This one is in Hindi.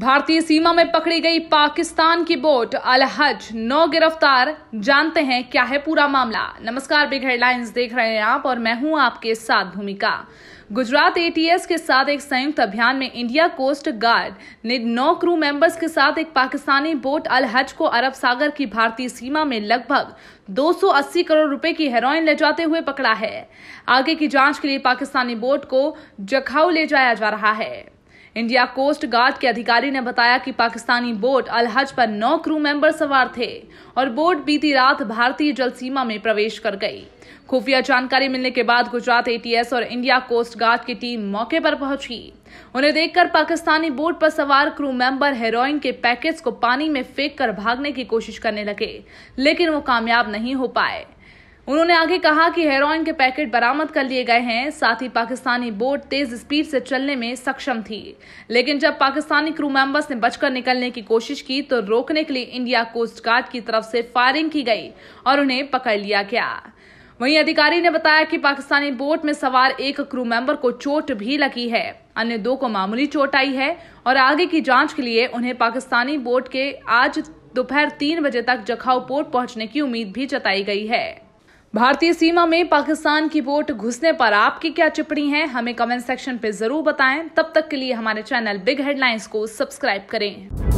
भारतीय सीमा में पकड़ी गई पाकिस्तान की बोट अलहज नौ गिरफ्तार जानते हैं क्या है पूरा मामला नमस्कार बिग हेडलाइंस देख रहे हैं आप और मैं हूं आपके साथ भूमिका गुजरात एटीएस के साथ एक संयुक्त अभियान में इंडिया कोस्ट गार्ड ने नौ क्रू मेंबर्स के साथ एक पाकिस्तानी बोट अल हज को अरब सागर की भारतीय सीमा में लगभग 280 करोड़ रुपए की हेरोइन ले जाते हुए पकड़ा है आगे की जांच के लिए पाकिस्तानी बोट को जखाऊ ले जाया जा रहा है इंडिया कोस्ट गार्ड के अधिकारी ने बताया कि पाकिस्तानी बोट अलहज पर नौ क्रू मेंबर सवार थे और बोट बीती रात भारतीय जल सीमा में प्रवेश कर गई खुफिया जानकारी मिलने के बाद गुजरात एटीएस और इंडिया कोस्ट गार्ड की टीम मौके पर पहुंची उन्हें देखकर पाकिस्तानी बोट पर सवार क्रू मेंबर हेरोइन के पैकेट्स को पानी में फेंक कर भागने की कोशिश करने लगे लेकिन वो कामयाब नहीं हो पाए उन्होंने आगे कहा कि हेरोइन के पैकेट बरामद कर लिए गए हैं साथ ही पाकिस्तानी बोट तेज स्पीड से चलने में सक्षम थी लेकिन जब पाकिस्तानी क्रू मेंबर्स ने बचकर निकलने की कोशिश की तो रोकने के लिए इंडिया कोस्ट गार्ड की तरफ से फायरिंग की गई और उन्हें पकड़ लिया गया वहीं अधिकारी ने बताया कि पाकिस्तानी बोट में सवार एक क्रू मेंबर को चोट भी लगी है अन्य दो को मामूली चोट आई है और आगे की जांच के लिए उन्हें पाकिस्तानी बोट के आज दोपहर तीन बजे तक जखाऊ पोर्ट पहुंचने की उम्मीद भी जताई गई है भारतीय सीमा में पाकिस्तान की बोट घुसने पर आपकी क्या टिप्पणी है हमें कमेंट सेक्शन पे जरूर बताएं तब तक के लिए हमारे चैनल बिग हेडलाइंस को सब्सक्राइब करें